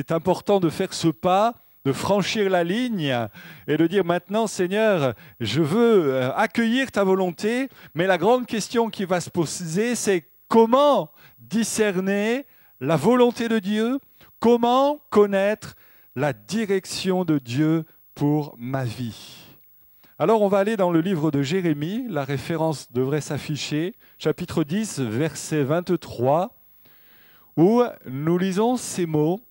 c'est important de faire ce pas de franchir la ligne et de dire maintenant Seigneur, je veux euh, accueillir ta volonté, mais la grande question qui va se poser, c'est comment discerner la volonté de Dieu, comment connaître la direction de Dieu pour ma vie. Alors on va aller dans le livre de Jérémie, la référence devrait s'afficher, chapitre 10, verset 23, où nous lisons ces mots.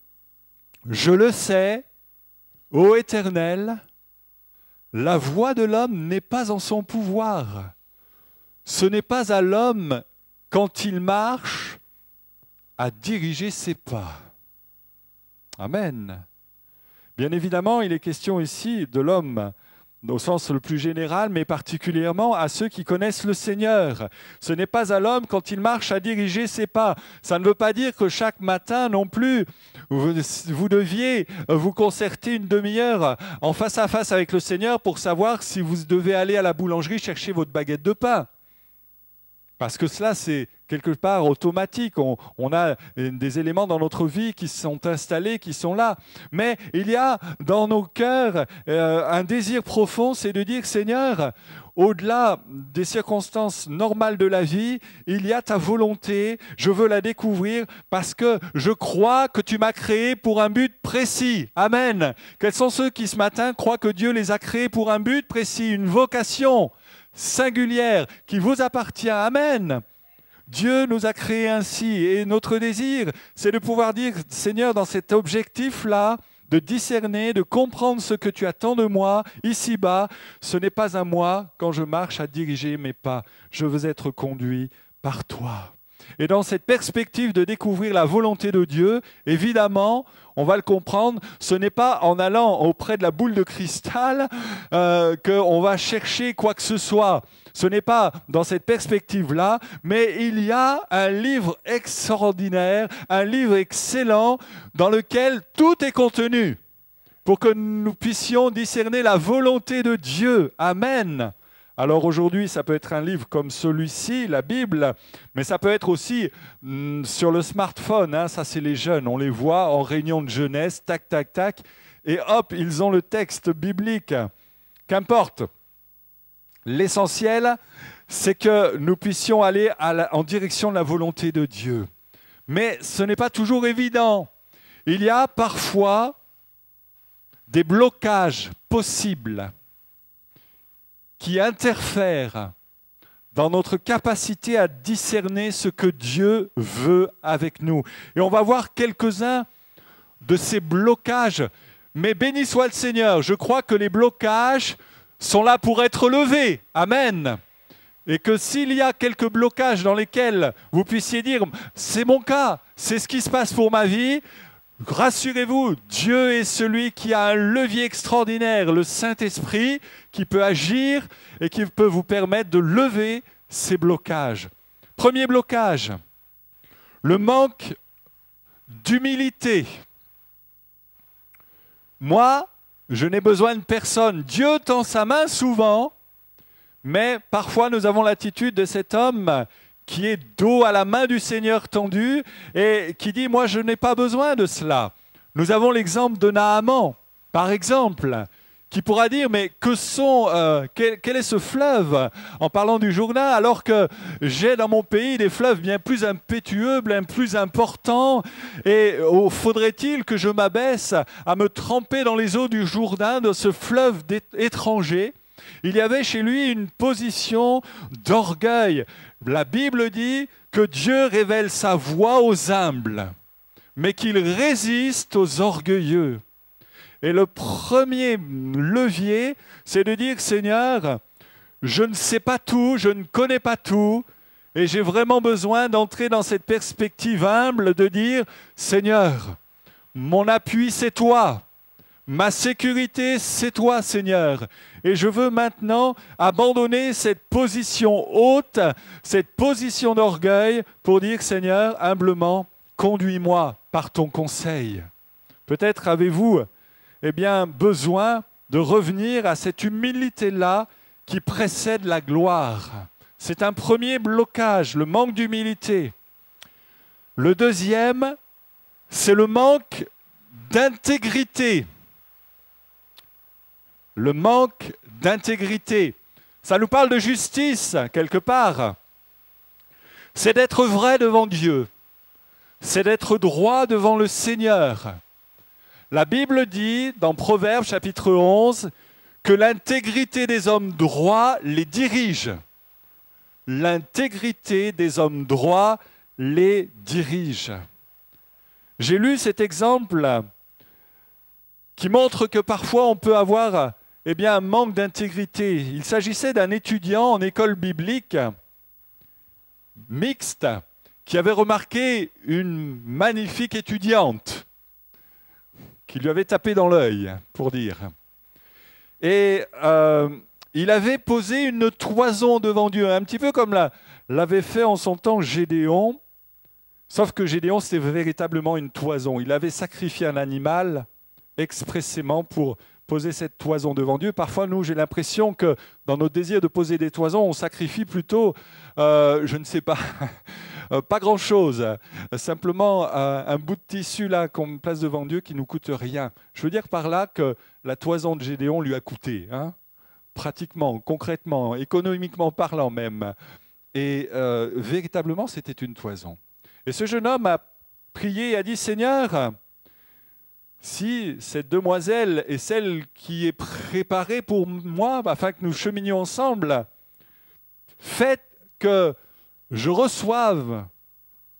Je le sais, ô Éternel, la voix de l'homme n'est pas en son pouvoir. Ce n'est pas à l'homme, quand il marche, à diriger ses pas. Amen. Bien évidemment, il est question ici de l'homme au sens le plus général, mais particulièrement à ceux qui connaissent le Seigneur. Ce n'est pas à l'homme quand il marche à diriger ses pas. Ça ne veut pas dire que chaque matin non plus, vous, deviez vous concerter une demi-heure en face à face avec le Seigneur pour savoir si vous devez aller à la boulangerie chercher votre baguette de pain. Parce que cela, c'est quelque part automatique. On, a des éléments dans notre vie qui sont installés, qui sont là. Mais il y a dans nos cœurs euh, un désir profond, c'est de dire, Seigneur, au-delà des circonstances normales de la vie, il y a ta volonté, je veux la découvrir parce que je crois que tu m'as créé pour un but précis. Amen. Quels sont ceux qui ce matin croient que Dieu les a créés pour un but précis, une vocation singulière qui vous appartient. Amen. Dieu nous a créés ainsi et notre désir, c'est de pouvoir dire, Seigneur, dans cet objectif-là, de discerner, de comprendre ce que tu attends de moi ici-bas, ce n'est pas à moi quand je marche à diriger mes pas, je veux être conduit par toi. Et dans cette perspective de découvrir la volonté de Dieu, évidemment, on va le comprendre, ce n'est pas en allant auprès de la boule de cristal euh, qu'on va chercher quoi que ce soit. Ce n'est pas dans cette perspective-là, mais il y a un livre extraordinaire, un livre excellent dans lequel tout est contenu pour que nous puissions discerner la volonté de Dieu. Amen. Alors aujourd'hui, ça peut être un livre comme celui-ci, la Bible, mais ça peut être aussi mm, sur le smartphone. Hein, ça, c'est les jeunes. On les voit en réunion de jeunesse, tac, tac, tac. Et hop, ils ont le texte biblique. Qu'importe. L'essentiel, c'est que nous puissions aller en direction de la volonté de Dieu. Mais ce n'est pas toujours évident. Il y a parfois des blocages possibles qui interfèrent dans notre capacité à discerner ce que Dieu veut avec nous. Et on va voir quelques-uns de ces blocages. Mais béni soit le Seigneur, je crois que les blocages sont là pour être levés. Amen. Et que s'il y a quelques blocages dans lesquels vous puissiez dire, c'est mon cas, c'est ce qui se passe pour ma vie, Rassurez-vous, Dieu est celui qui a un levier extraordinaire, le Saint-Esprit, qui peut agir et qui peut vous permettre de lever ces blocages. Premier blocage, le manque d'humilité. Moi, je n'ai besoin de personne. Dieu tend sa main souvent, mais parfois nous avons l'attitude de cet homme qui est dos à la main du Seigneur tendu et qui dit, moi je n'ai pas besoin de cela. Nous avons l'exemple de Naaman, par exemple, qui pourra dire, mais que sont, euh, quel, est ce fleuve En parlant du Jourdain, alors que j'ai dans mon pays des fleuves bien plus impétueux, bien plus importants, et oh, faudrait-il que je m'abaisse à me tremper dans les eaux du Jourdain, de ce fleuve étranger il y avait chez lui une position d'orgueil. La Bible dit que Dieu révèle sa voix aux humbles, mais qu'il résiste aux orgueilleux. Et le premier levier, c'est de dire, Seigneur, je ne sais pas tout, je ne connais pas tout, et j'ai vraiment besoin d'entrer dans cette perspective humble de dire, Seigneur, mon appui c'est toi, Ma sécurité, c'est toi, Seigneur. Et je veux maintenant abandonner cette position haute, cette position d'orgueil, pour dire, Seigneur, humblement, conduis-moi par ton conseil. Peut-être avez-vous eh bien, besoin de revenir à cette humilité-là qui précède la gloire. C'est un premier blocage, le manque d'humilité. Le deuxième, c'est le manque d'intégrité le manque d'intégrité. Ça nous parle de justice, quelque part. C'est d'être vrai devant Dieu. C'est d'être droit devant le Seigneur. La Bible dit dans Proverbes chapitre 11 que l'intégrité des hommes droits les dirige. L'intégrité des hommes droits les dirige. J'ai lu cet exemple qui montre que parfois on peut avoir eh bien, un manque d'intégrité. Il s'agissait d'un étudiant en école biblique mixte qui avait remarqué une magnifique étudiante qui lui avait tapé dans l'œil, pour dire. Et euh, il avait posé une toison devant Dieu, un petit peu comme l'avait fait en son temps Gédéon, sauf que Gédéon, c'était véritablement une toison. Il avait sacrifié un animal expressément pour poser cette toison devant Dieu. Parfois, nous, j'ai l'impression que dans notre désir de poser des toisons, on sacrifie plutôt, euh, je ne sais pas, euh, pas grand-chose, simplement euh, un bout de tissu là qu'on place devant Dieu qui nous coûte rien. Je veux dire par là que la toison de Gédéon lui a coûté, hein pratiquement, concrètement, économiquement parlant même. Et véritablement, c'était une toison. Et ce jeune homme a prié et a dit, Seigneur, si cette demoiselle est celle qui est préparée pour moi afin que nous cheminions ensemble, faites que je reçoive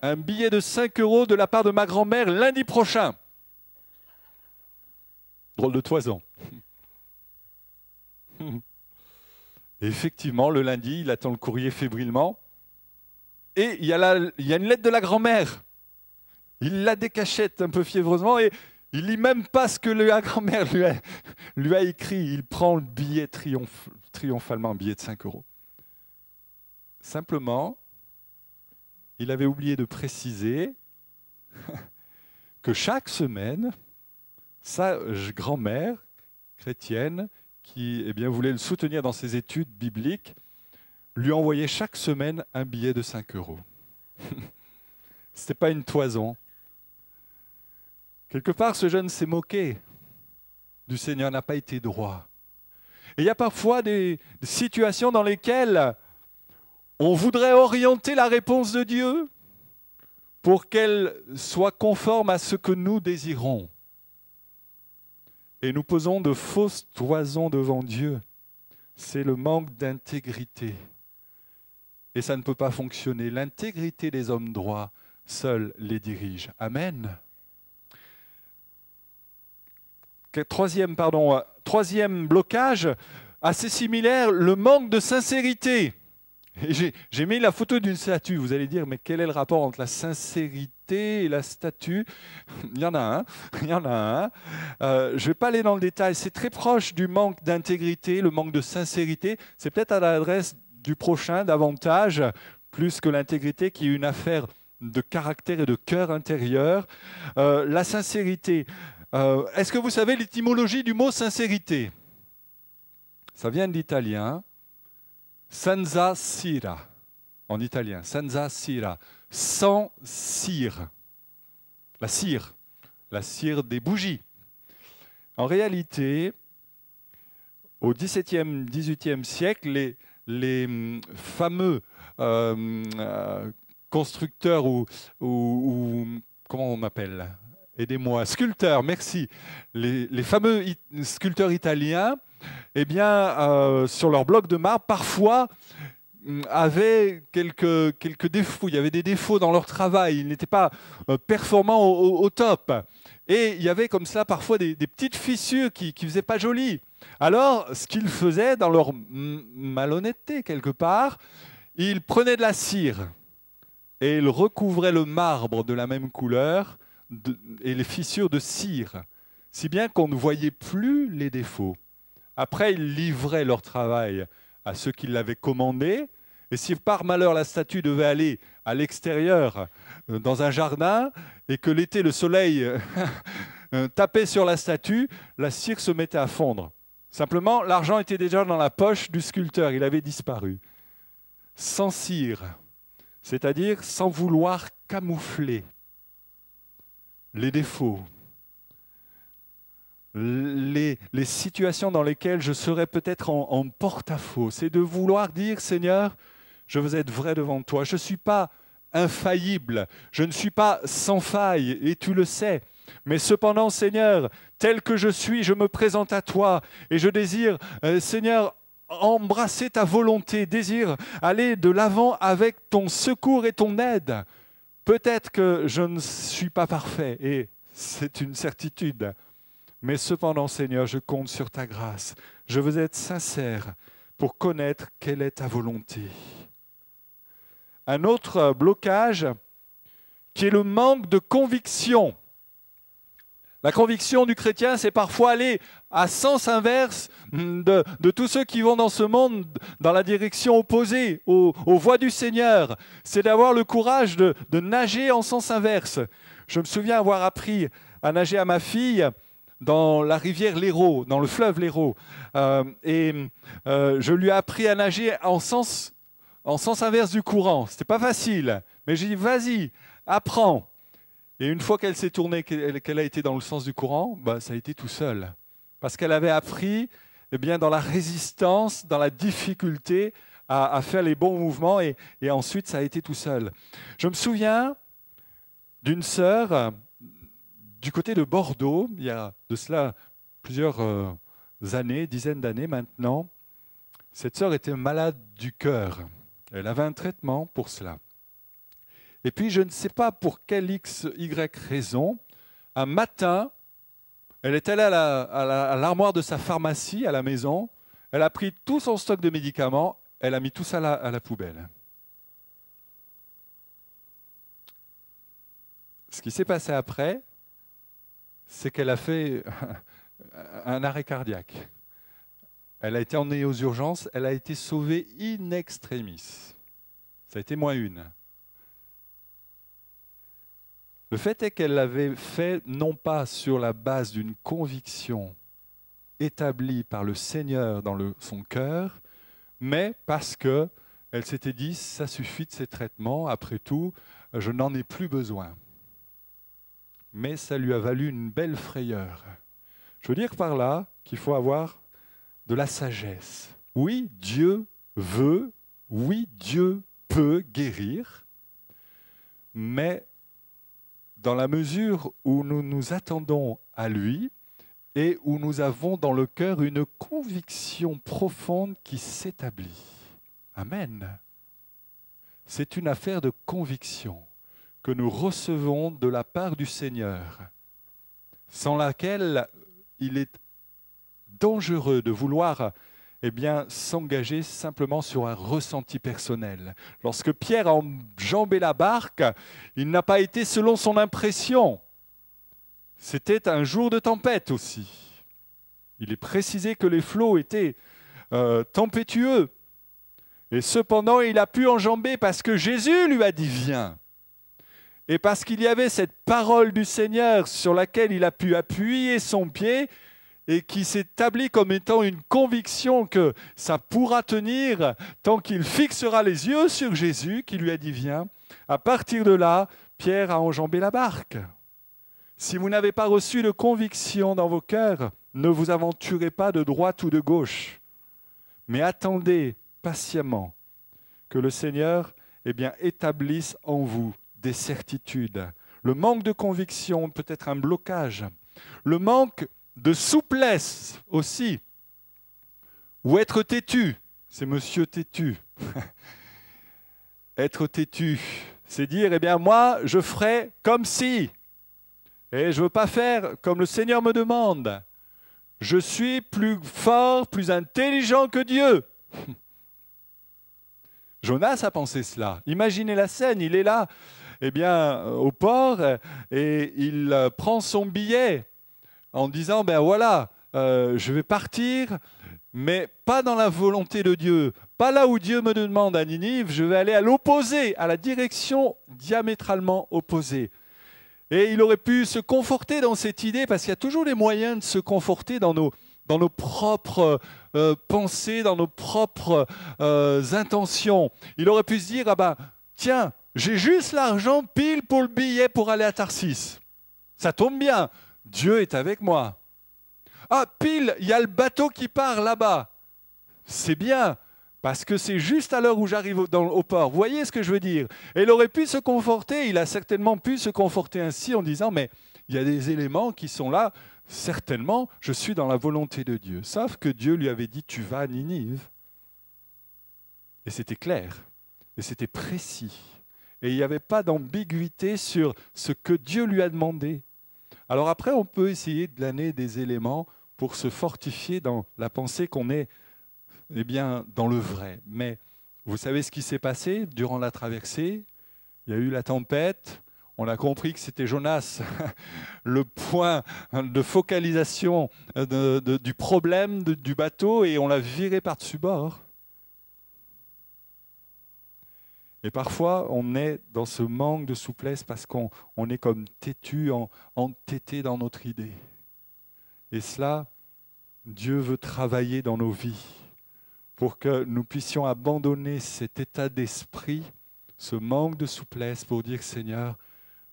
un billet de 5 euros de la part de ma grand-mère lundi prochain. Drôle de toison. effectivement, le lundi, il attend le courrier fébrilement. Et il y a, y a une lettre de la grand-mère. Il la décachette un peu fiévreusement et il lit même pas ce que la grand-mère lui, a, écrit. Il prend le billet triomphalement, un billet de 5 euros. Simplement, il avait oublié de préciser que chaque semaine, sa grand-mère chrétienne, qui eh bien, voulait le soutenir dans ses études bibliques, lui envoyait chaque semaine un billet de 5 euros. Ce n'était pas une toison, Quelque part, ce jeune s'est moqué du Seigneur, n'a pas été droit. Et il y a parfois des, situations dans lesquelles on voudrait orienter la réponse de Dieu pour qu'elle soit conforme à ce que nous désirons. Et nous posons de fausses toisons devant Dieu. C'est le manque d'intégrité. Et ça ne peut pas fonctionner. L'intégrité des hommes droits seuls les dirige. Amen troisième, pardon, euh, troisième blocage, assez similaire, le manque de sincérité. J'ai mis la photo d'une statue. Vous allez dire, mais quel est le rapport entre la sincérité et la statue Il y en a un. Il y en a un. Euh, je ne vais pas aller dans le détail. C'est très proche du manque d'intégrité, le manque de sincérité. C'est peut-être à l'adresse du prochain davantage, plus que l'intégrité qui est une affaire de caractère et de cœur intérieur. Euh, la sincérité, euh, est-ce que vous savez l'étymologie du mot sincérité Ça vient de l'italien. Senza sira, en italien. Senza sira, sans cire. La cire, la cire des bougies. En réalité, au XVIIe, XVIIIe siècle, les, hum, fameux euh, hum, euh, constructeurs ou, ou comment on m'appelle aidez-moi, sculpteurs, merci. Les, fameux sculpteurs italiens, eh bien, euh, sur leur bloc de marbre, parfois mm, avaient quelques, quelques défauts. Il y avait des défauts dans leur travail. Ils n'étaient pas euh, performants au, top. Et il y avait comme ça parfois des, des petites fissures qui ne faisaient pas joli. Alors, ce qu'ils faisaient dans leur mm, malhonnêteté quelque part, ils prenaient de la cire et ils recouvraient le marbre de la même couleur et les fissures de cire, si bien qu'on ne voyait plus les défauts. Après, ils livraient leur travail à ceux qui l'avaient commandé, et si par malheur la statue devait aller à l'extérieur, euh, dans un jardin, et que l'été le soleil euh, euh, tapait sur la statue, la cire se mettait à fondre. Simplement, l'argent était déjà dans la poche du sculpteur, il avait disparu. Sans cire, c'est-à-dire sans vouloir camoufler les défauts, les, situations dans lesquelles je serais peut-être en, porte-à-faux. C'est de vouloir dire, Seigneur, je veux être vrai devant toi. Je ne suis pas infaillible, je ne suis pas sans faille, et tu le sais. Mais cependant, Seigneur, tel que je suis, je me présente à toi, et je désire, euh, Seigneur, embrasser ta volonté, désire aller de l'avant avec ton secours et ton aide. Peut-être que je ne suis pas parfait, et c'est une certitude, mais cependant, Seigneur, je compte sur ta grâce. Je veux être sincère pour connaître quelle est ta volonté. Un autre blocage qui est le manque de conviction la conviction du chrétien, c'est parfois aller à sens inverse de, tous ceux qui vont dans ce monde, dans la direction opposée aux, voies du Seigneur. C'est d'avoir le courage de, nager en sens inverse. Je me souviens avoir appris à nager à ma fille dans la rivière l'Hérault, dans le fleuve l'Hérault. Euh, et euh, je lui ai appris à nager en sens, en sens inverse du courant. Ce n'était pas facile, mais j'ai dit, vas-y, apprends. Et une fois qu'elle s'est tournée, qu'elle a été dans le sens du courant, bah, ça a été tout seul. Parce qu'elle avait appris eh bien, dans la résistance, dans la difficulté à, faire les bons mouvements, et, ensuite ça a été tout seul. Je me souviens d'une sœur euh, du côté de Bordeaux, il y a de cela plusieurs euh, années, dizaines d'années maintenant. Cette sœur était malade du cœur. Elle avait un traitement pour cela. Et puis, je ne sais pas pour quelle X, Y raison, un matin, elle est allée à l'armoire de sa pharmacie, à la maison, elle a pris tout son stock de médicaments, elle a mis tout ça à la, à la poubelle. Ce qui s'est passé après, c'est qu'elle a fait un arrêt cardiaque. Elle a été emmenée aux urgences, elle a été sauvée in extremis. Ça a été moins une. Le fait est qu'elle l'avait fait non pas sur la base d'une conviction établie par le Seigneur dans son cœur, mais parce que elle s'était dit ça suffit de ces traitements, après tout, je n'en ai plus besoin. Mais ça lui a valu une belle frayeur. Je veux dire par là qu'il faut avoir de la sagesse. Oui, Dieu veut, oui, Dieu peut guérir, mais dans la mesure où nous nous attendons à lui et où nous avons dans le cœur une conviction profonde qui s'établit. Amen. C'est une affaire de conviction que nous recevons de la part du Seigneur, sans laquelle il est dangereux de vouloir eh bien, s'engager simplement sur un ressenti personnel. Lorsque Pierre a enjambé la barque, il n'a pas été selon son impression. C'était un jour de tempête aussi. Il est précisé que les flots étaient euh, tempétueux. Et cependant, il a pu enjamber parce que Jésus lui a dit viens. Et parce qu'il y avait cette parole du Seigneur sur laquelle il a pu appuyer son pied, et qui s'établit comme étant une conviction que ça pourra tenir tant qu'il fixera les yeux sur Jésus qui lui a dit viens. À partir de là, Pierre a enjambé la barque. Si vous n'avez pas reçu de conviction dans vos cœurs, ne vous aventurez pas de droite ou de gauche, mais attendez patiemment que le Seigneur eh bien, établisse en vous des certitudes. Le manque de conviction peut être un blocage. Le manque de souplesse aussi. Ou être têtu, c'est monsieur têtu. être têtu, c'est dire, eh bien moi, je ferai comme si. Et je ne veux pas faire comme le Seigneur me demande. Je suis plus fort, plus intelligent que Dieu. Jonas a pensé cela. Imaginez la scène, il est là, eh bien, au port, et il prend son billet en disant, ben voilà, euh, je vais partir, mais pas dans la volonté de Dieu, pas là où Dieu me demande à Ninive, je vais aller à l'opposé, à la direction diamétralement opposée. Et il aurait pu se conforter dans cette idée, parce qu'il y a toujours les moyens de se conforter dans nos, dans nos propres euh, pensées, dans nos propres euh, intentions. Il aurait pu se dire, ah ben, tiens, j'ai juste l'argent pile pour le billet pour aller à Tarsis. Ça tombe bien, Dieu est avec moi. Ah, pile, il y a le bateau qui part là-bas. C'est bien, parce que c'est juste à l'heure où j'arrive au port. Vous voyez ce que je veux dire Et il aurait pu se conforter, il a certainement pu se conforter ainsi en disant, mais il y a des éléments qui sont là, certainement, je suis dans la volonté de Dieu. Sauf que Dieu lui avait dit, tu vas à Ninive. Et c'était clair, et c'était précis. Et il n'y avait pas d'ambiguïté sur ce que Dieu lui a demandé. Alors après, on peut essayer de glaner des éléments pour se fortifier dans la pensée qu'on est eh bien, dans le vrai. Mais vous savez ce qui s'est passé durant la traversée Il y a eu la tempête, on a compris que c'était Jonas le point de focalisation du problème du bateau et on l'a viré par-dessus bord. Et parfois, on est dans ce manque de souplesse parce qu'on est comme têtu, entêté dans notre idée. Et cela, Dieu veut travailler dans nos vies pour que nous puissions abandonner cet état d'esprit, ce manque de souplesse pour dire Seigneur,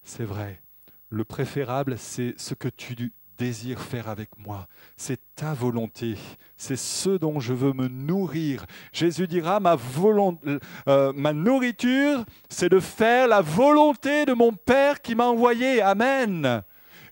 c'est vrai, le préférable, c'est ce que tu désire faire avec moi. C'est ta volonté. C'est ce dont je veux me nourrir. Jésus dira, ma, volonté, euh, ma nourriture, c'est de faire la volonté de mon Père qui m'a envoyé. Amen.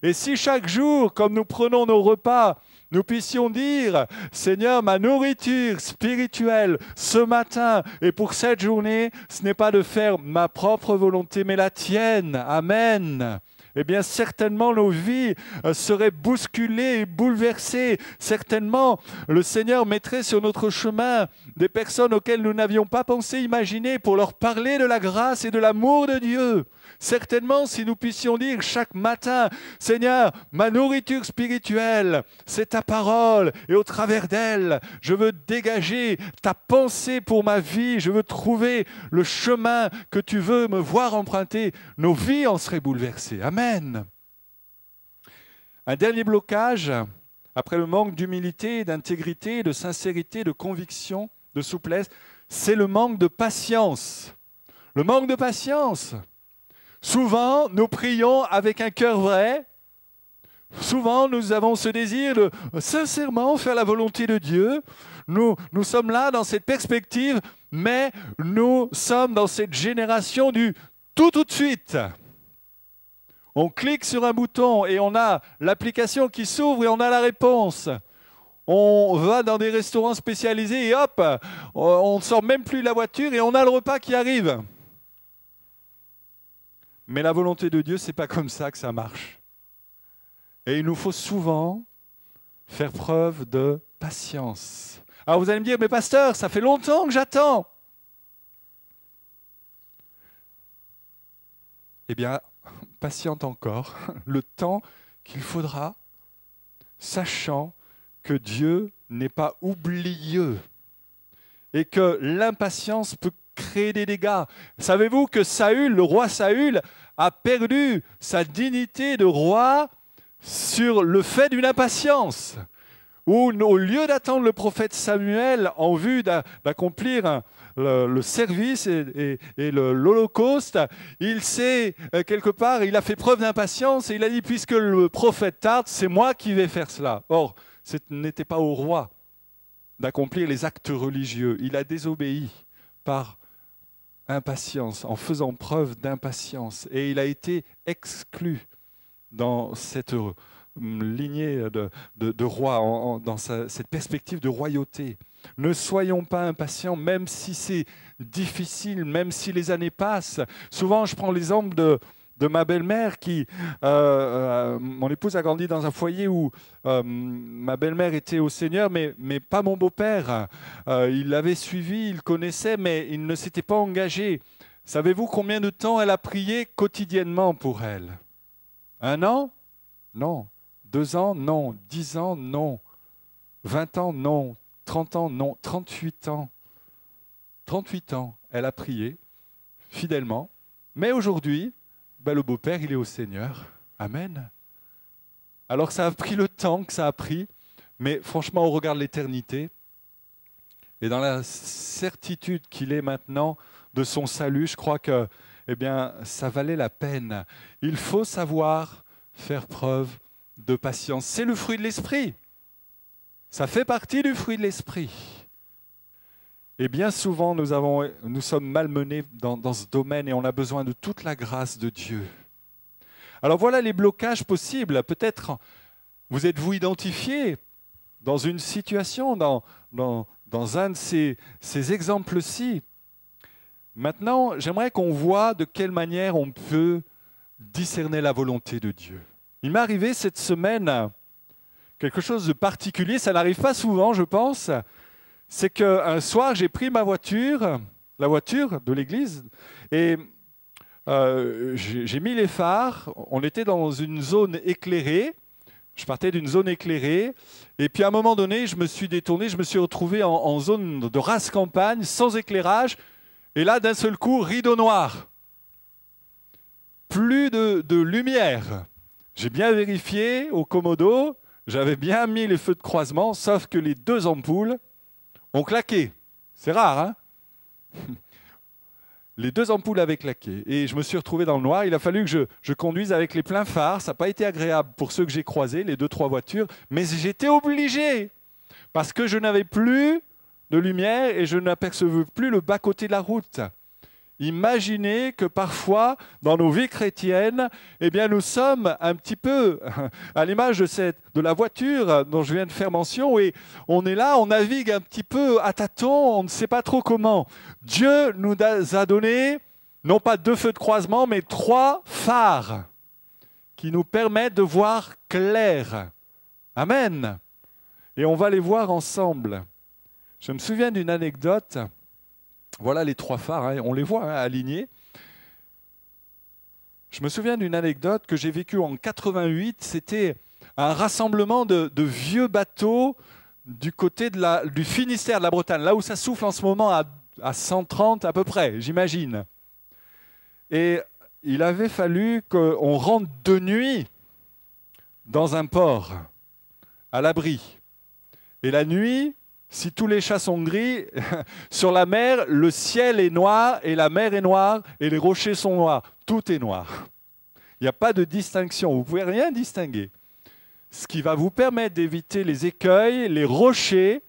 Et si chaque jour, comme nous prenons nos repas, nous puissions dire, Seigneur, ma nourriture spirituelle ce matin et pour cette journée, ce n'est pas de faire ma propre volonté, mais la tienne. Amen eh bien certainement nos vies euh, seraient bousculées et bouleversées. Certainement le Seigneur mettrait sur notre chemin des personnes auxquelles nous n'avions pas pensé imaginer pour leur parler de la grâce et de l'amour de Dieu. Certainement, si nous puissions dire chaque matin, Seigneur, ma nourriture spirituelle, c'est ta parole, et au travers d'elle, je veux dégager ta pensée pour ma vie, je veux trouver le chemin que tu veux me voir emprunter, nos vies en seraient bouleversées. Amen. Un dernier blocage, après le manque d'humilité, d'intégrité, de sincérité, de conviction, de souplesse, c'est le manque de patience. Le manque de patience. Souvent, nous prions avec un cœur vrai. Souvent, nous avons ce désir de sincèrement faire la volonté de Dieu. Nous, nous sommes là dans cette perspective, mais nous sommes dans cette génération du tout tout de suite. On clique sur un bouton et on a l'application qui s'ouvre et on a la réponse. On va dans des restaurants spécialisés et hop, on ne sort même plus de la voiture et on a le repas qui arrive. Mais la volonté de Dieu, ce n'est pas comme ça que ça marche. Et il nous faut souvent faire preuve de patience. Alors vous allez me dire, mais pasteur, ça fait longtemps que j'attends. Eh bien, patiente encore le temps qu'il faudra, sachant que Dieu n'est pas oublieux et que l'impatience peut créer des dégâts. Savez-vous que Saül, le roi Saül, a perdu sa dignité de roi sur le fait d'une impatience où, au lieu d'attendre le prophète Samuel en vue d'accomplir hein, le, service et, et l'Holocauste, il s'est euh, quelque part, il a fait preuve d'impatience et il a dit puisque le prophète tarde, c'est moi qui vais faire cela. Or, ce n'était pas au roi d'accomplir les actes religieux. Il a désobéi par impatience, en faisant preuve d'impatience. Et il a été exclu dans cette hum, lignée de, roi, dans cette perspective de royauté. Ne soyons pas impatients, même si c'est difficile, même si les années passent. Souvent, je prends l'exemple de, de ma belle-mère qui... Euh, euh, mon épouse a grandi dans un foyer où euh, ma belle-mère était au Seigneur, mais, mais pas mon beau-père. il l'avait suivie, il connaissait, mais il ne s'était pas engagé. Savez-vous combien de temps elle a prié quotidiennement pour elle Un an Non. Deux ans Non. Dix ans Non. Vingt ans Non. Trente ans Non. Trente-huit ans. Trente-huit ans, elle a prié fidèlement. Mais aujourd'hui, bah, le beau-père, il est au Seigneur. Amen. Alors ça a pris le temps que ça a pris, mais franchement, on regarde l'éternité. Et dans la certitude qu'il est maintenant de son salut, je crois que eh bien, ça valait la peine. Il faut savoir faire preuve de patience. C'est le fruit de l'esprit. Ça fait partie du fruit de l'esprit. Et bien souvent, nous, nous sommes malmenés dans, ce domaine et on a besoin de toute la grâce de Dieu. Alors voilà les blocages possibles. Peut-être vous êtes-vous identifié dans une situation, dans, dans, dans un de ces, ces exemples-ci. Maintenant, j'aimerais qu'on voit de quelle manière on peut discerner la volonté de Dieu. Il m'est arrivé cette semaine quelque chose de particulier, ça n'arrive pas souvent, je pense, c'est qu'un soir, j'ai pris ma voiture, la voiture de l'église, et euh, j'ai mis les phares. On était dans une zone éclairée. Je partais d'une zone éclairée. Et puis à un moment donné, je me suis détourné, je me suis retrouvé en, zone de race campagne, sans éclairage. Et là, d'un seul coup, rideau noir. Plus de, de lumière. J'ai bien vérifié au commodo, j'avais bien mis les feux de croisement, sauf que les deux ampoules on claqué. C'est rare, hein Les deux ampoules avaient claqué et je me suis retrouvé dans le noir. Il a fallu que je, je conduise avec les pleins phares. Ça n'a pas été agréable pour ceux que j'ai croisés, les deux, trois voitures, mais j'étais obligé parce que je n'avais plus de lumière et je n'apercevais plus le bas-côté de la route. Imaginez que parfois, dans nos vies chrétiennes, eh bien, nous sommes un petit peu à l'image de, cette, de la voiture dont je viens de faire mention, et on est là, on navigue un petit peu à tâtons, on ne sait pas trop comment. Dieu nous a donné, non pas deux feux de croisement, mais trois phares qui nous permettent de voir clair. Amen. Et on va les voir ensemble. Je me souviens d'une anecdote voilà les trois phares, hein, on les voit hein, alignés. Je me souviens d'une anecdote que j'ai vécue en 88. C'était un rassemblement de, vieux bateaux du côté du Finistère, de la Bretagne, là où ça souffle en ce moment à, à 130 à peu près, j'imagine. Et il avait fallu qu'on rentre de nuit dans un port, à l'abri. Et la nuit, si tous les chats sont gris, sur la mer, le ciel est noir et la mer est noire et les rochers sont noirs. Tout est noir. Il n'y a pas de distinction. Vous ne pouvez rien distinguer. Ce qui va vous permettre d'éviter les écueils, les rochers,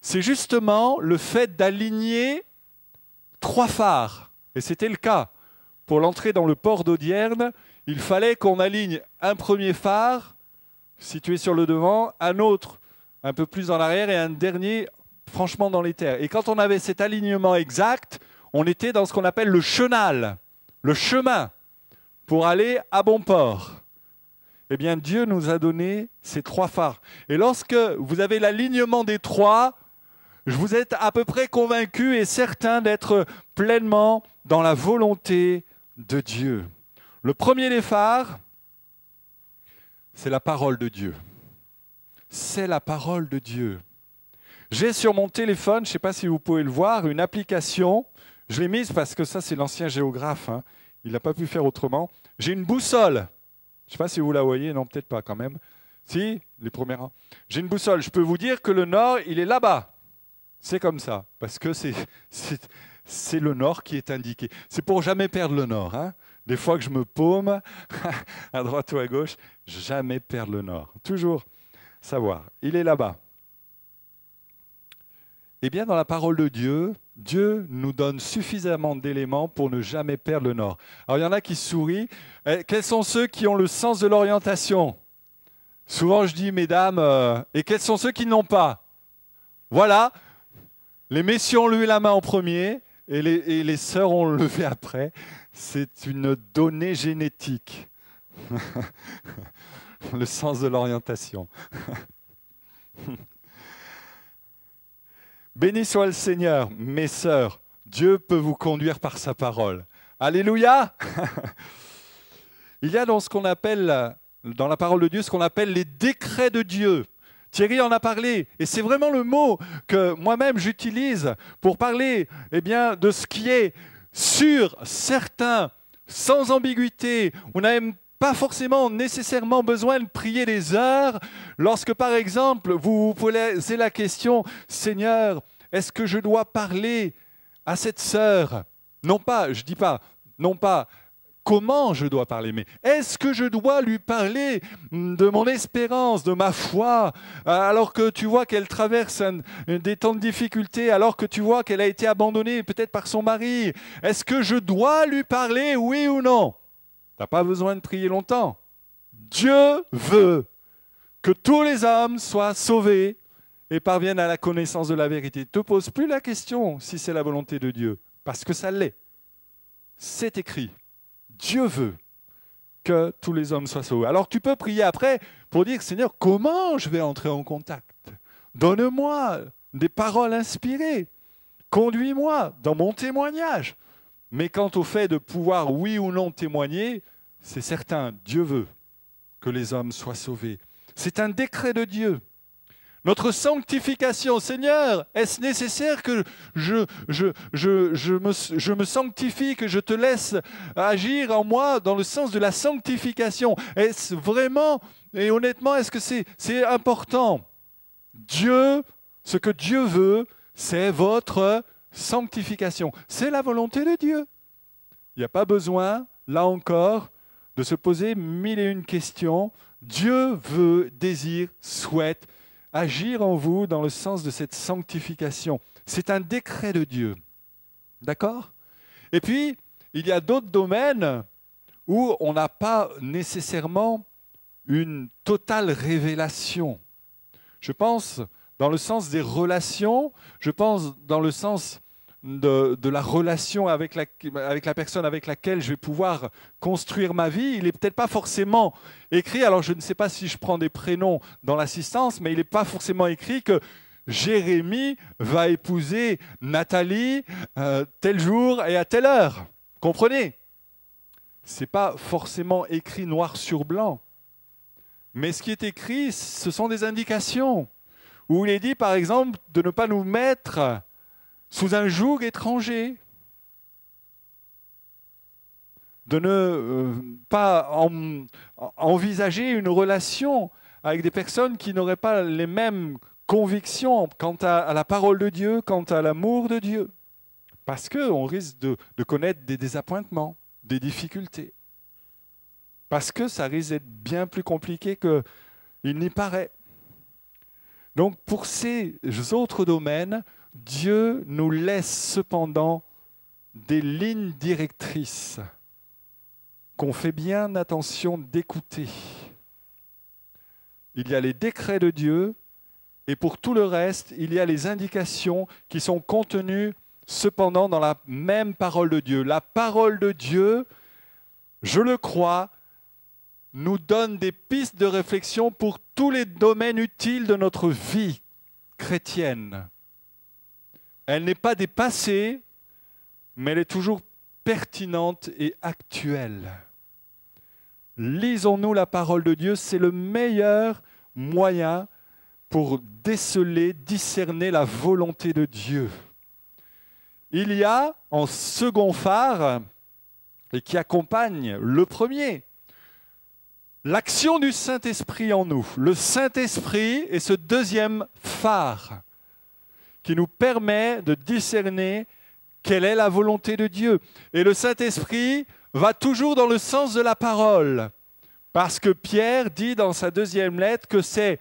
c'est justement le fait d'aligner trois phares. Et c'était le cas. Pour l'entrée dans le port d'Audierne, il fallait qu'on aligne un premier phare situé sur le devant, un autre un peu plus en arrière et un dernier franchement dans les terres. Et quand on avait cet alignement exact, on était dans ce qu'on appelle le chenal, le chemin pour aller à bon port. Eh bien, Dieu nous a donné ces trois phares. Et lorsque vous avez l'alignement des trois, je vous êtes à peu près convaincu et certain d'être pleinement dans la volonté de Dieu. Le premier des phares, c'est la parole de Dieu c'est la parole de Dieu. J'ai sur mon téléphone, je ne sais pas si vous pouvez le voir, une application. Je l'ai mise parce que ça, c'est l'ancien géographe. Hein. Il n'a pas pu faire autrement. J'ai une boussole. Je ne sais pas si vous la voyez. Non, peut-être pas quand même. Si, les premiers rangs. Hein. J'ai une boussole. Je peux vous dire que le nord, il est là-bas. C'est comme ça. Parce que c'est le nord qui est indiqué. C'est pour jamais perdre le nord. Hein. Des fois que je me paume à droite ou à gauche, jamais perdre le nord. Toujours savoir. Il est là-bas. Eh bien, dans la parole de Dieu, Dieu nous donne suffisamment d'éléments pour ne jamais perdre le nord. Alors, il y en a qui sourient. Eh, quels sont ceux qui ont le sens de l'orientation Souvent, je dis, mesdames, euh, et quels sont ceux qui n'ont pas Voilà, les messieurs ont levé la main en premier et les, et les sœurs ont levé après. C'est une donnée génétique. le sens de l'orientation. Béni soit le Seigneur, mes sœurs, Dieu peut vous conduire par sa parole. Alléluia Il y a dans ce qu'on appelle, dans la parole de Dieu, ce qu'on appelle les décrets de Dieu. Thierry en a parlé, et c'est vraiment le mot que moi-même j'utilise pour parler eh bien, de ce qui est sûr, certain, sans ambiguïté. On a pas forcément nécessairement besoin de prier des heures. Lorsque, par exemple, vous vous posez la question, Seigneur, est-ce que je dois parler à cette sœur Non pas, je ne dis pas, non pas comment je dois parler, mais est-ce que je dois lui parler de mon espérance, de ma foi, euh, alors que tu vois qu'elle traverse des temps de difficulté, alors que tu vois qu'elle a été abandonnée peut-être par son mari Est-ce que je dois lui parler, oui ou non tu n'as pas besoin de prier longtemps. Dieu veut que tous les hommes soient sauvés et parviennent à la connaissance de la vérité. Ne te pose plus la question si c'est la volonté de Dieu, parce que ça l'est. C'est écrit. Dieu veut que tous les hommes soient sauvés. Alors tu peux prier après pour dire, Seigneur, comment je vais entrer en contact Donne-moi des paroles inspirées. Conduis-moi dans mon témoignage. Mais quant au fait de pouvoir, oui ou non, témoigner, c'est certain, Dieu veut que les hommes soient sauvés. C'est un décret de Dieu. Notre sanctification, Seigneur, est-ce nécessaire que je, je, je, me, je me sanctifie, que je te laisse agir en moi dans le sens de la sanctification Est-ce vraiment, et honnêtement, est-ce que c'est important Dieu, ce que Dieu veut, c'est votre sanctification. C'est la volonté de Dieu. Il n'y a pas besoin, là encore, de se poser mille et une questions. Dieu veut, désire, souhaite agir en vous dans le sens de cette sanctification. C'est un décret de Dieu. D'accord Et puis, il y a d'autres domaines où on n'a pas nécessairement une totale révélation. Je pense dans le sens des relations, je pense dans le sens de, la relation avec la, avec la, personne avec laquelle je vais pouvoir construire ma vie, il n'est peut-être pas forcément écrit, alors je ne sais pas si je prends des prénoms dans l'assistance, mais il n'est pas forcément écrit que Jérémie va épouser Nathalie euh, tel jour et à telle heure. Comprenez Ce n'est pas forcément écrit noir sur blanc. Mais ce qui est écrit, ce sont des indications. Où il est dit, par exemple, de ne pas nous mettre sous un joug étranger, de ne euh, pas envisager une relation avec des personnes qui n'auraient pas les mêmes convictions quant à, la parole de Dieu, quant à l'amour de Dieu, parce qu'on risque de, de connaître des désappointements, des difficultés, parce que ça risque d'être bien plus compliqué qu'il n'y paraît. Donc pour ces autres domaines, Dieu nous laisse cependant des lignes directrices qu'on fait bien attention d'écouter. Il y a les décrets de Dieu et pour tout le reste, il y a les indications qui sont contenues cependant dans la même parole de Dieu. La parole de Dieu, je le crois, nous donne des pistes de réflexion pour tous les domaines utiles de notre vie chrétienne. Elle n'est pas dépassée, mais elle est toujours pertinente et actuelle. Lisons-nous la parole de Dieu, c'est le meilleur moyen pour déceler, discerner la volonté de Dieu. Il y a en second phare, et qui accompagne le premier, l'action du Saint-Esprit en nous. Le Saint-Esprit est ce deuxième phare qui nous permet de discerner quelle est la volonté de Dieu. Et le Saint-Esprit va toujours dans le sens de la parole, parce que Pierre dit dans sa deuxième lettre que c'est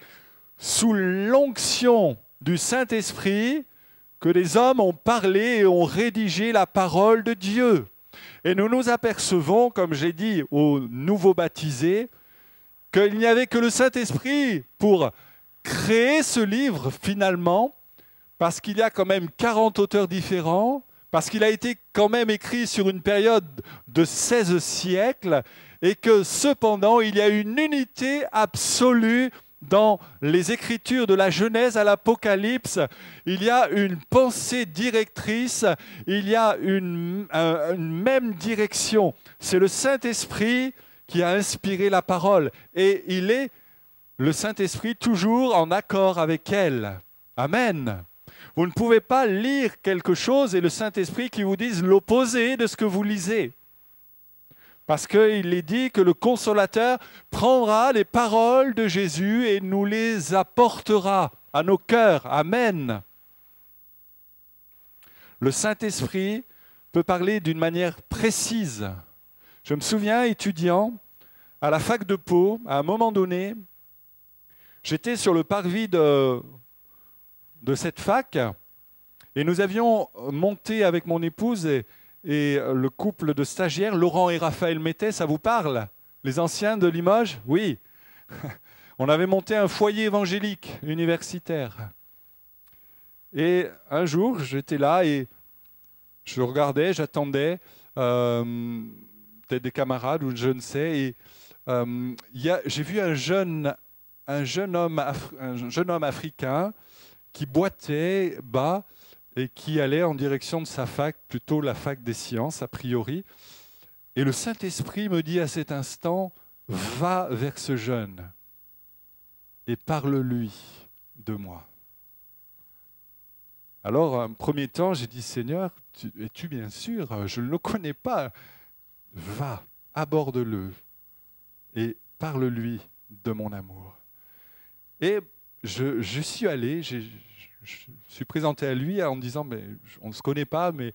sous l'onction du Saint-Esprit que les hommes ont parlé et ont rédigé la parole de Dieu. Et nous nous apercevons, comme j'ai dit aux nouveaux baptisés, qu'il n'y avait que le Saint-Esprit pour créer ce livre finalement parce qu'il y a quand même 40 auteurs différents, parce qu'il a été quand même écrit sur une période de 16 siècles, et que cependant il y a une unité absolue dans les écritures de la Genèse à l'Apocalypse, il y a une pensée directrice, il y a une, même direction. C'est le Saint-Esprit qui a inspiré la parole et il est le Saint-Esprit toujours en accord avec elle. Amen. Vous ne pouvez pas lire quelque chose et le Saint-Esprit qui vous dise l'opposé de ce que vous lisez. Parce qu'il est dit que le consolateur prendra les paroles de Jésus et nous les apportera à nos cœurs. Amen. Le Saint-Esprit peut parler d'une manière précise. Je me souviens, étudiant, à la fac de Pau, à un moment donné, j'étais sur le parvis de de cette fac. Et nous avions monté avec mon épouse et, le couple de stagiaires, Laurent et Raphaël Mettet, ça vous parle Les anciens de Limoges Oui. On avait monté un foyer évangélique universitaire. Et un jour, j'étais là et je regardais, j'attendais, euh, peut-être des camarades ou je ne sais. Et euh, j'ai vu un jeune, un jeune homme, un jeune homme africain qui boitait bas et qui allait en direction de sa fac, plutôt la fac des sciences a priori. Et le Saint-Esprit me dit à cet instant, va vers ce jeune et parle-lui de moi. Alors, un premier temps, j'ai dit, Seigneur, es-tu bien sûr Je ne le connais pas. Va, aborde-le et parle-lui de mon amour. Et je, suis allé, je, me suis présenté à lui en disant, mais on ne se connaît pas, mais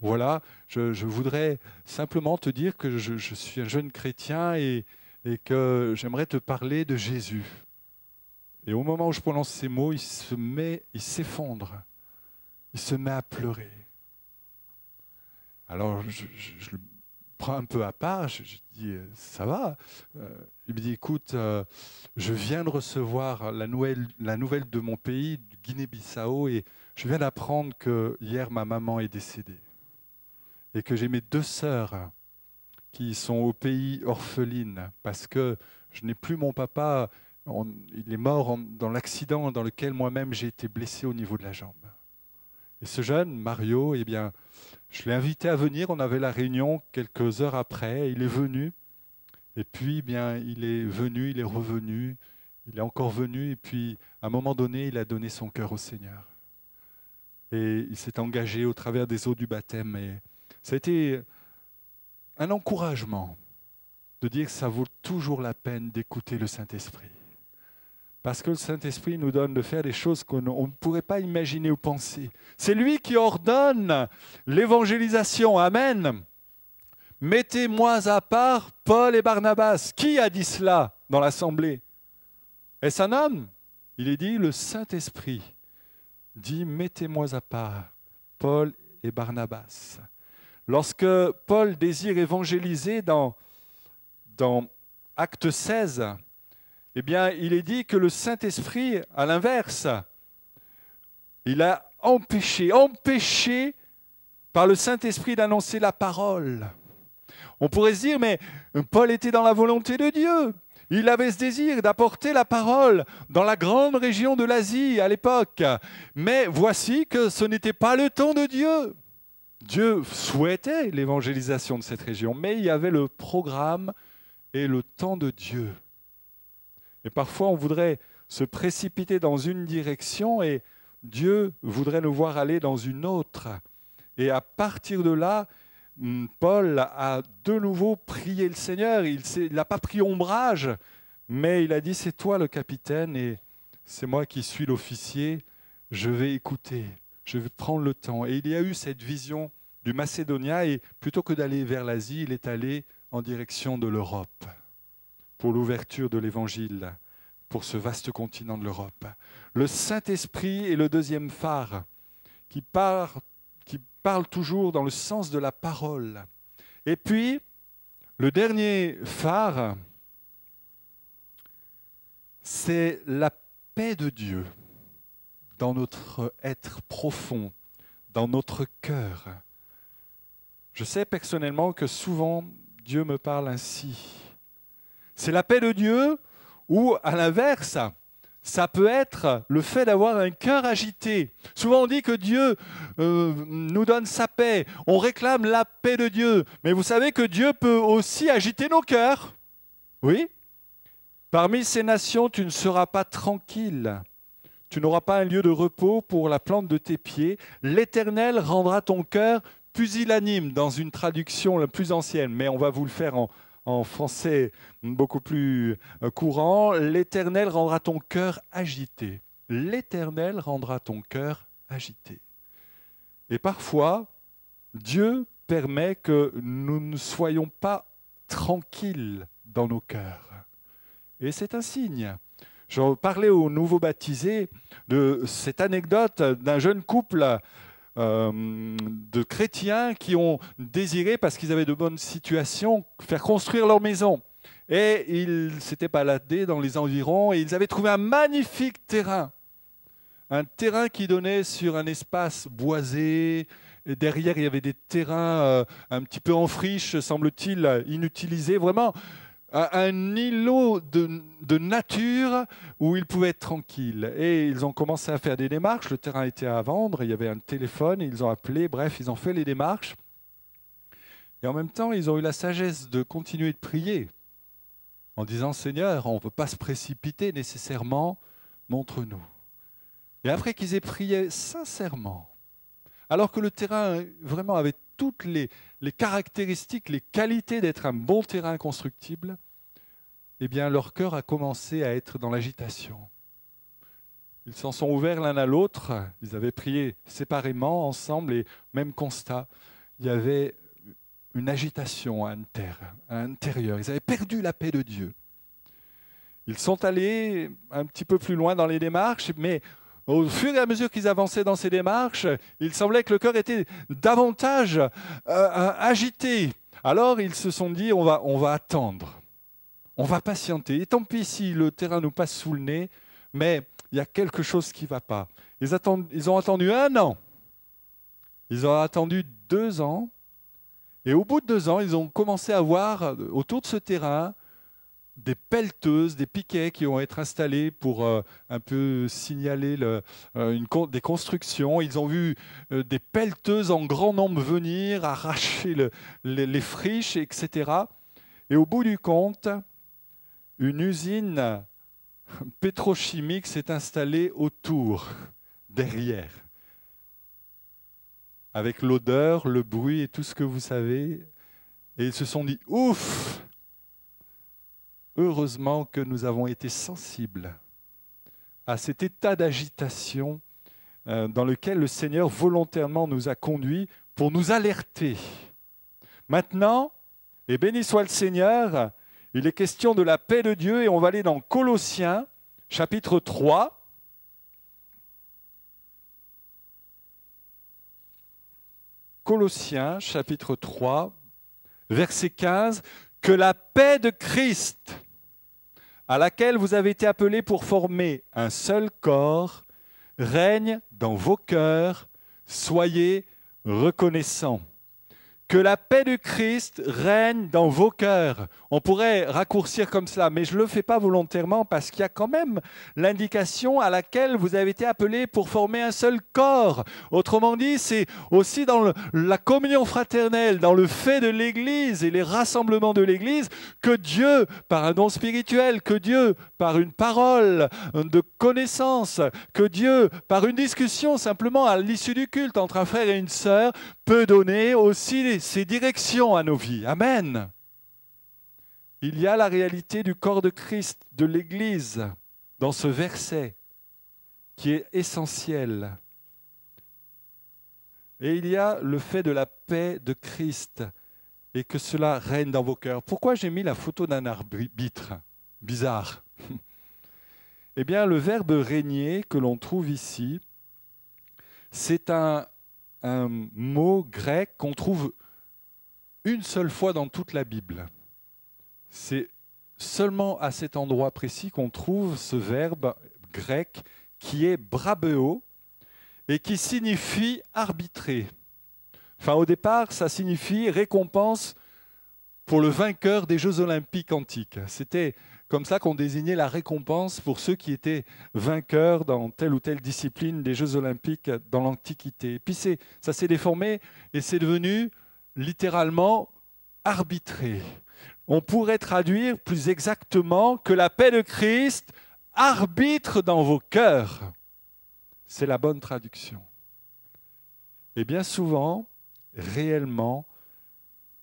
voilà, je, voudrais simplement te dire que je, suis un jeune chrétien et, que j'aimerais te parler de Jésus. Et au moment où je prononce ces mots, il se met, il s'effondre, il se met à pleurer. Alors je, le prends un peu à part, je, dit, euh, ça va. Euh, il me dit écoute, euh, je viens de recevoir la nouvelle, de mon pays, du Guinée-Bissau, et je viens d'apprendre que hier ma maman est décédée et que j'ai mes deux sœurs qui sont au pays orpheline parce que je n'ai plus mon papa. il est mort dans l'accident dans lequel moi-même j'ai été blessé au niveau de la jambe. Et ce jeune, Mario, eh bien, je l'ai invité à venir. On avait la réunion quelques heures après. Il est venu. Et puis, eh bien, il est venu, il est revenu, il est encore venu. Et puis, à un moment donné, il a donné son cœur au Seigneur. Et il s'est engagé au travers des eaux du baptême. Et ça a été un encouragement de dire que ça vaut toujours la peine d'écouter le Saint-Esprit. Parce que le Saint-Esprit nous donne de faire des choses qu'on ne pourrait pas imaginer ou penser. C'est lui qui ordonne l'évangélisation. Amen. Mettez-moi à part Paul et Barnabas. Qui a dit cela dans l'Assemblée Est-ce un homme Il est dit, le Saint-Esprit dit, mettez-moi à part Paul et Barnabas. Lorsque Paul désire évangéliser dans, dans Acte 16, eh bien, il est dit que le Saint-Esprit, à l'inverse, il a empêché, empêché par le Saint-Esprit d'annoncer la parole. On pourrait se dire, mais Paul était dans la volonté de Dieu. Il avait ce désir d'apporter la parole dans la grande région de l'Asie à l'époque. Mais voici que ce n'était pas le temps de Dieu. Dieu souhaitait l'évangélisation de cette région, mais il y avait le programme et le temps de Dieu. Et parfois, on voudrait se précipiter dans une direction et Dieu voudrait nous voir aller dans une autre. Et à partir de là, hmm, Paul a de nouveau prié le Seigneur. Il n'a pas pris ombrage, mais il a dit, c'est toi le capitaine et c'est moi qui suis l'officier. Je vais écouter, je vais prendre le temps. Et il y a eu cette vision du Macédonia et plutôt que d'aller vers l'Asie, il est allé en direction de l'Europe pour l'ouverture de l'Évangile pour ce vaste continent de l'Europe. Le Saint-Esprit est le deuxième phare qui, part, qui parle toujours dans le sens de la parole. Et puis, le dernier phare, c'est la paix de Dieu dans notre être profond, dans notre cœur. Je sais personnellement que souvent Dieu me parle ainsi, c'est la paix de Dieu ou, à l'inverse, ça peut être le fait d'avoir un cœur agité. Souvent on dit que Dieu euh, nous donne sa paix, on réclame la paix de Dieu, mais vous savez que Dieu peut aussi agiter nos cœurs. Oui Parmi ces nations, tu ne seras pas tranquille. Tu n'auras pas un lieu de repos pour la plante de tes pieds. L'Éternel rendra ton cœur pusillanime dans une traduction la plus ancienne, mais on va vous le faire en, en français beaucoup plus euh, courant, l'Éternel rendra ton cœur agité. L'Éternel rendra ton cœur agité. Et parfois, Dieu permet que nous ne soyons pas tranquilles dans nos cœurs. Et c'est un signe. J'en parlais aux nouveaux baptisés de cette anecdote d'un jeune couple euh, de chrétiens qui ont désiré, parce qu'ils avaient de bonnes situations, faire construire leur maison. Et ils s'étaient baladés dans les environs et ils avaient trouvé un magnifique terrain. Un terrain qui donnait sur un espace boisé. Et derrière, il y avait des terrains euh, un petit peu en friche, semble-t-il, inutilisés. Vraiment, un îlot de, nature où ils pouvaient être tranquilles. Et ils ont commencé à faire des démarches, le terrain était à vendre, il y avait un téléphone, ils ont appelé, bref, ils ont fait les démarches. Et en même temps, ils ont eu la sagesse de continuer de prier en disant, Seigneur, on ne peut pas se précipiter nécessairement, montre-nous. Et après qu'ils aient prié sincèrement, alors que le terrain vraiment avait toutes les, les caractéristiques, les qualités d'être un bon terrain constructible, eh bien, leur cœur a commencé à être dans l'agitation. Ils s'en sont ouverts l'un à l'autre, ils avaient prié séparément, ensemble, et même constat, il y avait une agitation à l'intérieur. Ils avaient perdu la paix de Dieu. Ils sont allés un petit peu plus loin dans les démarches, mais au fur et à mesure qu'ils avançaient dans ces démarches, il semblait que le cœur était davantage euh, euh, agité. Alors ils se sont dit, on va, on va attendre, on va patienter. Et tant pis si le terrain nous passe sous le nez, mais il y a quelque chose qui ne va pas. Ils, attendent, ils ont attendu un an, ils ont attendu deux ans, et au bout de deux ans, ils ont commencé à voir autour de ce terrain des pelleteuses, des piquets qui vont être installés pour euh, un peu signaler euh, une, des constructions. Ils ont vu euh, des pelleteuses en grand nombre venir arracher les, friches, etc. Et au bout du compte, une usine pétrochimique s'est installée autour, derrière, avec l'odeur, le bruit et tout ce que vous savez. Et ils se sont dit, ouf, heureusement que nous avons été sensibles à cet état d'agitation euh, dans lequel le Seigneur volontairement nous a conduits pour nous alerter. Maintenant, et béni soit le Seigneur, il est question de la paix de Dieu et on va aller dans Colossiens chapitre 3. Colossiens chapitre 3, verset 15, que la paix de Christ, à laquelle vous avez été appelés pour former un seul corps, règne dans vos cœurs. Soyez reconnaissants. Que la paix du Christ règne dans vos cœurs. On pourrait raccourcir comme cela, mais je ne le fais pas volontairement parce qu'il y a quand même l'indication à laquelle vous avez été appelés pour former un seul corps. Autrement dit, c'est aussi dans la communion fraternelle, dans le fait de l'Église et les rassemblements de l'Église, que Dieu, par un don spirituel, que Dieu, par une parole de connaissance, que Dieu, par une discussion simplement à l'issue du culte entre un frère et une sœur, peut donner aussi ses directions à nos vies. Amen. Il y a la réalité du corps de Christ, de l'Église, dans ce verset qui est essentiel. Et il y a le fait de la paix de Christ et que cela règne dans vos cœurs. Pourquoi j'ai mis la photo d'un arbitre Bizarre. eh bien, le verbe régner que l'on trouve ici, c'est un un mot grec qu'on trouve une seule fois dans toute la Bible. C'est seulement à cet endroit précis qu'on trouve ce verbe grec qui est brabeo et qui signifie arbitrer. Enfin, au départ, ça signifie récompense pour le vainqueur des Jeux olympiques antiques. C'était comme ça qu'on désignait la récompense pour ceux qui étaient vainqueurs dans telle ou telle discipline des Jeux olympiques dans l'Antiquité. Et puis ça s'est déformé et c'est devenu littéralement arbitré. On pourrait traduire plus exactement que la paix de Christ arbitre dans vos cœurs. C'est la bonne traduction. Et bien souvent, réellement,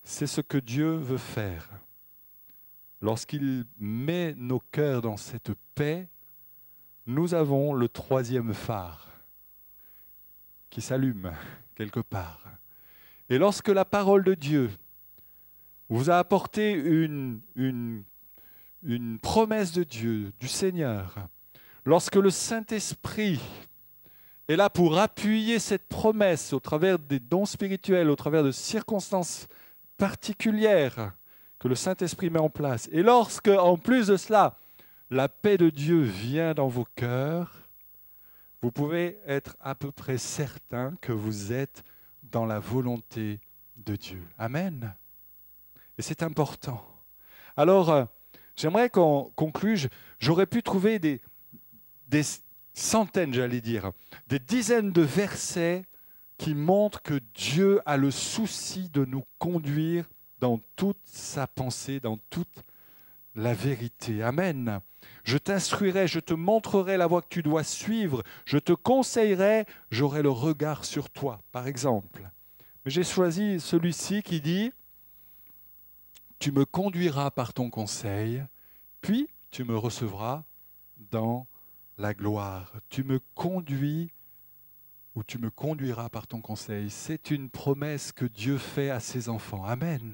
c'est ce que Dieu veut faire. Lorsqu'il met nos cœurs dans cette paix, nous avons le troisième phare qui s'allume quelque part. Et lorsque la parole de Dieu vous a apporté une, promesse de Dieu, du Seigneur, lorsque le Saint-Esprit est là pour appuyer cette promesse au travers des dons spirituels, au travers de circonstances particulières, que le Saint-Esprit met en place. Et lorsque, en plus de cela, la paix de Dieu vient dans vos cœurs, vous pouvez être à peu près certain que vous êtes dans la volonté de Dieu. Amen. Et c'est important. Alors, euh, j'aimerais qu'on conclue. J'aurais pu trouver des, des centaines, j'allais dire, des dizaines de versets qui montrent que Dieu a le souci de nous conduire dans toute sa pensée, dans toute la vérité. Amen. Je t'instruirai, je te montrerai la voie que tu dois suivre, je te conseillerai, j'aurai le regard sur toi, par exemple. Mais j'ai choisi celui-ci qui dit, tu me conduiras par ton conseil, puis tu me recevras dans la gloire. Tu me conduis où tu me conduiras par ton conseil. C'est une promesse que Dieu fait à ses enfants. Amen.